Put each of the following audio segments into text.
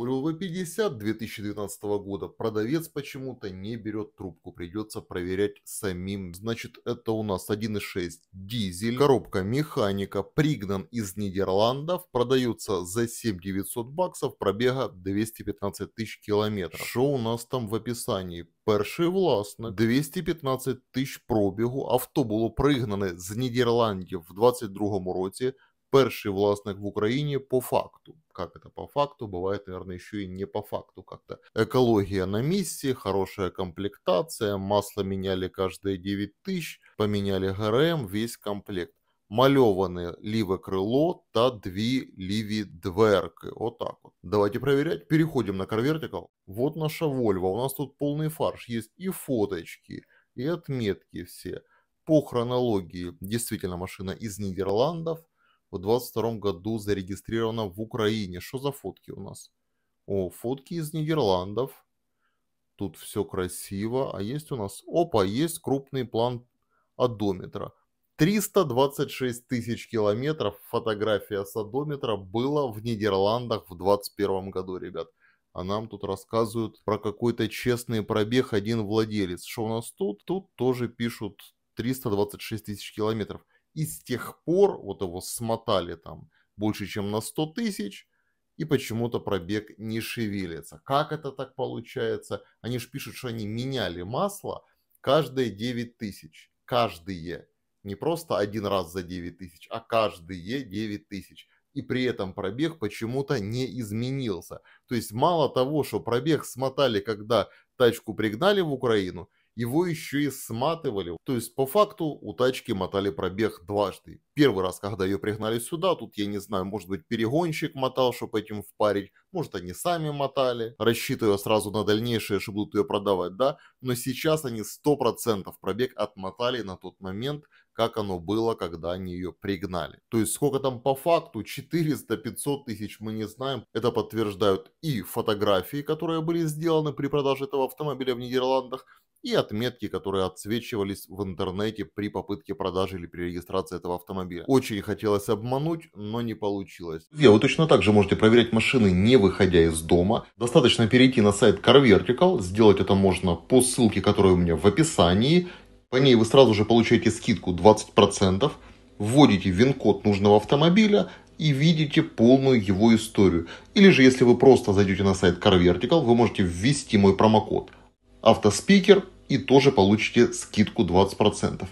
У Львова 50 2019 года продавец почему-то не берет трубку, придется проверять самим. Значит, это у нас 1.6 дизель, коробка механика, пригнан из Нидерландов, продается за 7 900 баксов, пробега 215 тысяч километров. Что у нас там в описании? Перший власник, 215 тысяч пробегу авто было пригнане з Нідерландів в 22 році, перший власник в Украине по факту. Как это по факту? Бывает, наверное, еще и не по факту как-то. Экология на месте, хорошая комплектация, масло меняли каждые 9 тысяч, поменяли ГРМ, весь комплект. Мальоване ліве крило та дві ліві дверки. Отак от. Давайте проверять. Переходим на карвертикал. Вот наша Вольва, У нас тут полный фарш. Есть и фоточки, и отметки все. По хронологии действительно машина из Нидерландов в 22 году зарегистрировано в Украине. Что за фотки у нас? О, фотки из Нидерландов. Тут все красиво. А есть у нас... Опа, есть крупный план одометра. 326 тысяч километров фотография с одометра была в Нидерландах в 21 году, ребят. А нам тут рассказывают про какой-то честный пробег один владелец. Что у нас тут? Тут тоже пишут 326 тысяч километров. И с тех пор вот его смотали там больше, чем на 100 тысяч, и почему-то пробег не шевелится. Как это так получается? Они же пишут, что они меняли масло каждые 9 тысяч. Каждые. Не просто один раз за 9 тысяч, а каждые 9 тысяч. И при этом пробег почему-то не изменился. То есть мало того, что пробег смотали, когда тачку пригнали в Украину – его еще и сматывали. То есть, по факту, у тачки мотали пробег дважды. Первый раз, когда ее пригнали сюда, тут, я не знаю, может быть, перегонщик мотал, чтобы этим впарить. Может, они сами мотали, рассчитывая сразу на дальнейшее, что будут ее продавать, да. Но сейчас они 100% пробег отмотали на тот момент, как оно было, когда они ее пригнали. То есть сколько там по факту, 400-500 тысяч мы не знаем. Это подтверждают и фотографии, которые были сделаны при продаже этого автомобиля в Нидерландах, и отметки, которые отсвечивались в интернете при попытке продажи или при регистрации этого автомобиля. Очень хотелось обмануть, но не получилось. Друзья, вы точно так же можете проверять машины, не выходя из дома. Достаточно перейти на сайт CarVertical, сделать это можно по ссылке, которая у меня в описании. По ней вы сразу же получаете скидку 20%, вводите вин-код нужного автомобиля, и видите полную его историю. Или же, если вы просто зайдете на сайт CarVertical, вы можете ввести мой промокод – автоспикер и тоже получите скидку 20%.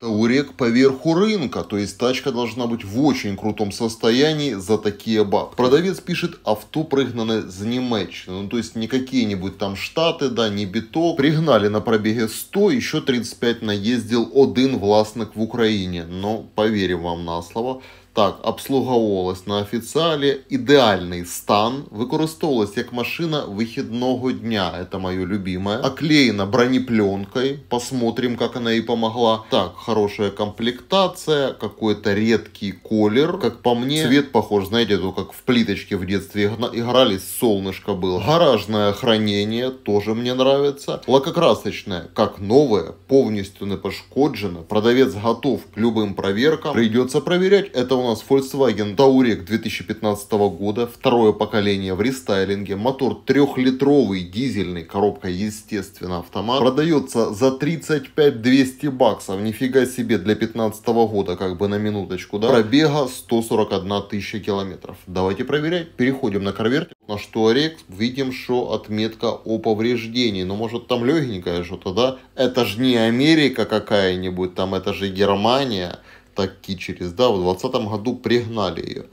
Таурек поверху рынка, то есть тачка должна быть в очень крутом состоянии за такие бабки. Продавец пишет авто пригнане з Німеччини, ну то есть не какие-нибудь там штаты, да, не биток. Пригнали на пробеге 100, еще 35 наездил один властник в Украине, но поверим вам на слово, так, обслуговувалась на офіціалі. Ідеальний стан. Використовувалась як машина вихідного дня. Це моє любимое. Оклеєна бронепленкою. Посмотрим, як вона їй помогла. Так, хороша комплектація, какой-то редкий колір. Як по мені, цвет похож, знаєте, то як в плиточці в дитинстві грали, солнышко було. Гаражне хранення теж мені подобається. Лакокрасочне, як нове, повністю не пошкоджено. Продавець готов к любым проверкам. Придется проверять. Это нас Volkswagen Touareg 2015 года, второе поколение в рестайлинге, мотор трехлитровый дизельный, коробка естественно автомат, продается за 35 200 баксов, нифига себе для 15 года, как бы на минуточку, да, пробега 141 тысяча километров. Давайте проверять, переходим на конверт. На что Рекс видим, что отметка о повреждении. Ну, может, там легенькое что-то, да? Это же не Америка какая-нибудь, там это же Германия таки через, да, в 2020 году пригнали ее.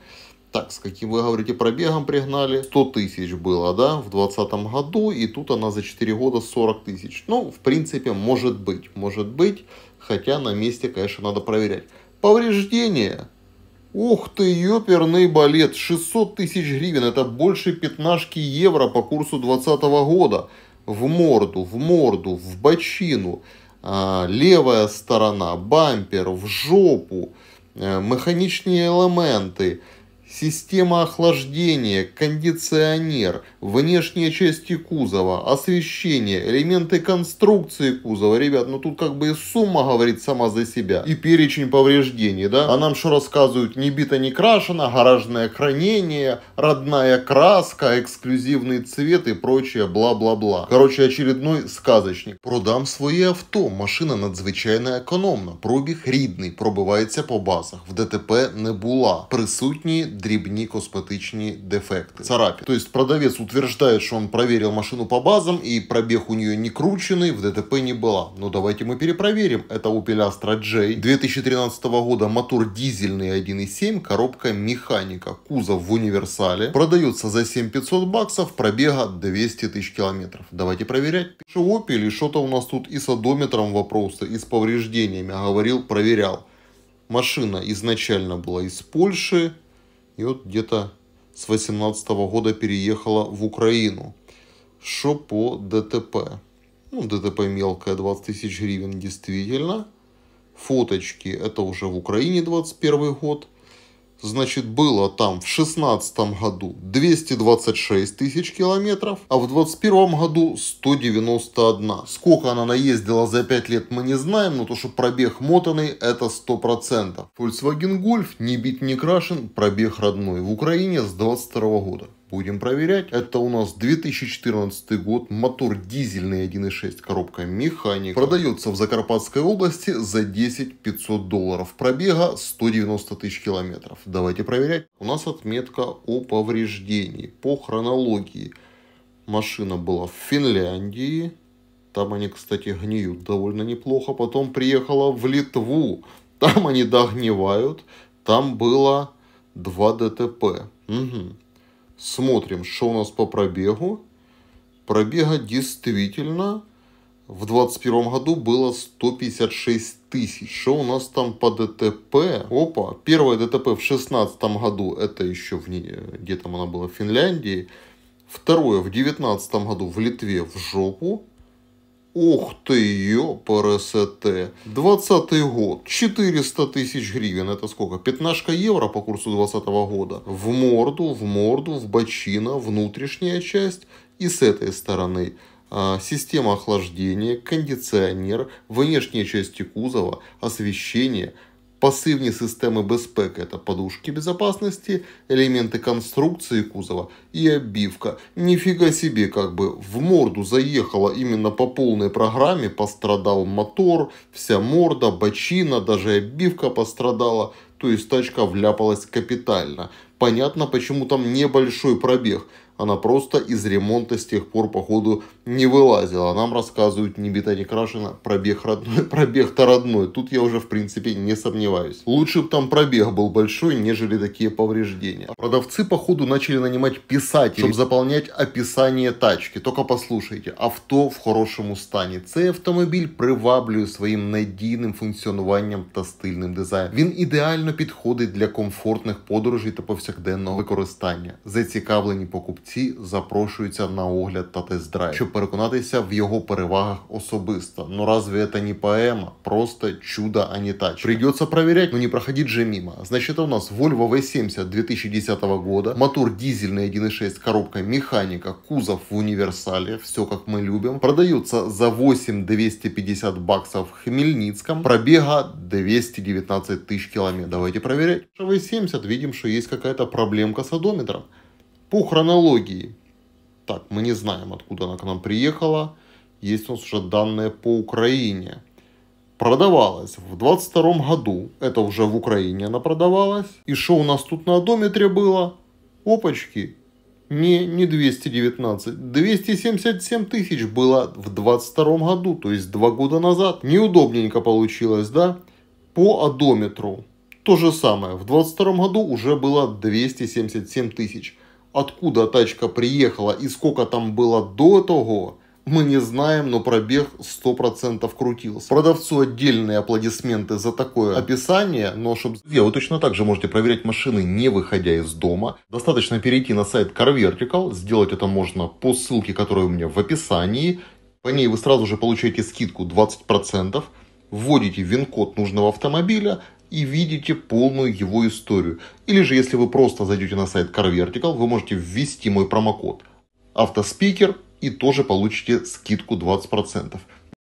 Так, с каким вы говорите пробегом пригнали? 100 тысяч было, да, в 2020 году, и тут она за 4 года 40 тысяч. Ну, в принципе, может быть, может быть, хотя на месте, конечно, надо проверять. Повреждения. Ух ты, ёперный балет, 600 тысяч гривен, это больше пятнашки евро по курсу 2020 года. В морду, в морду, в бочину. А, левая сторона, бампер, в жопу, э, механічні элементы. Система охлаждения, кондиционер, внешние части кузова, освещение, элементы конструкции кузова. Ребят, ну тут как бы и сумма говорит сама за себя. И перечень повреждений, да? А нам что рассказывают? Не бито, не крашено, гаражное хранение, родная краска, эксклюзивный цвет и прочее бла-бла-бла. Короче, очередной сказочник. Продам свои авто, машина надзвичайно економна. Пробіг рідний, пробивається по базах. В ДТП не була. Присутні дрібні косметичні дефекти. царапин. То есть продавец утверждает, что он проверил машину по базам и пробег у нее не крученный, в ДТП не была. Но давайте мы перепроверим. Это Opel Astra J 2013 года, мотор дизельный 1.7, коробка механика, кузов в универсале. Продается за 7500 баксов, пробега 200 тысяч километров. Давайте проверять. Пиши Opel, и что-то у нас тут и с одометром вопросы, и с повреждениями. говорил, проверял. Машина изначально была из Польши, и вот где-то с 18 года переехала в Украину. Что по ДТП? Ну, ДТП мелкое, 20 тысяч гривен действительно. Фоточки, это уже в Украине 21 год значит, было там в 2016 году 226 тысяч километров, а в 2021 году 191. Сколько она наездила за 5 лет, мы не знаем, но то, что пробег мотанный, это 100%. Volkswagen Golf не бить не крашен, пробег родной. В Украине с 22 года. Будем проверять. Это у нас 2014 год, мотор дизельный 1.6, коробка механик. Продается в Закарпатской области за 10 500 долларов. Пробега 190 тысяч километров. Давайте проверять. У нас отметка о повреждении по хронологии. Машина была в Финляндии. Там они, кстати, гниют довольно неплохо. Потом приехала в Литву. Там они догнивают. Там было два ДТП. Угу. Смотрим, что у нас по пробегу. Пробега действительно в 2021 году было 156 тысяч. Что у нас там по ДТП? Опа, первое ДТП в 2016 году, это еще в, где там она была, в Финляндии. Второе в 2019 году в Литве в жопу. Ох ты ее, ПРСТ. 20 год, 400 тысяч гривен, это сколько? Пятнашка евро по курсу 2020 года. В морду, в морду, в бочина, внутренняя часть и с этой стороны а, система охлаждения, кондиционер, внешние части кузова, освещение – Пасивні системи безпеки та подушки безопасності, елементи конструкції кузова і обивка. Нифига себе, как бы в морду заехало именно по полной программе, пострадал мотор, вся морда, бачина, даже обивка пострадала, то есть тачка вляпалась капитально. Понятно, почему там небольшой пробег. Она просто из ремонта с тех пор, походу, не вылазила. А нам рассказывают не бита, ни крашена. Пробег родной, пробег-то родной. Тут я уже, в принципе, не сомневаюсь. Лучше бы там пробег был большой, нежели такие повреждения. Продавцы, походу, начали нанимать писателей, чтобы заполнять описание тачки. Только послушайте, авто в хорошем стані. Цей автомобіль приваблює своїм надійним функціонуванням та стильним дизайном. Він ідеально підходить для комфортних подорожей та повсякденного використання. Зацікавлені покупці покупці запрошуються на огляд та тест-драйв, щоб переконатися в його перевагах особисто. Но ну, разве это не поэма? Просто чудо, а не тач. Придется проверять, но не проходить же мимо. Значит, у нас Volvo V70 2010 года, мотор дизельный 1.6, коробка механика, кузов в универсале, все как мы любим. Продается за 8 250 баксов в Хмельницком, пробега 219 тысяч километров. Давайте проверять. V70, видим, что есть какая-то проблемка с одометром. По хронологии. Так, мы не знаем, откуда она к нам приехала. Есть у нас уже данные по Украине. Продавалась в 22 году. Это уже в Украине она продавалась. И что у нас тут на одометре было? Опачки, не, не 219, 277 тысяч было в 22 году, то есть два года назад. Неудобненько получилось, да? По одометру. То же самое, в 22 году уже было 277 тысяч откуда тачка приехала и сколько там было до того, мы не знаем, но пробег 100% крутился. Продавцу отдельные аплодисменты за такое описание, но чтобы... Вы точно так же можете проверять машины, не выходя из дома. Достаточно перейти на сайт CarVertical, сделать это можно по ссылке, которая у меня в описании. По ней вы сразу же получаете скидку 20%, вводите вин-код нужного автомобиля, и видите полную его историю. Или же, если вы просто зайдете на сайт CarVertical, вы можете ввести мой промокод автоспикер и тоже получите скидку 20%.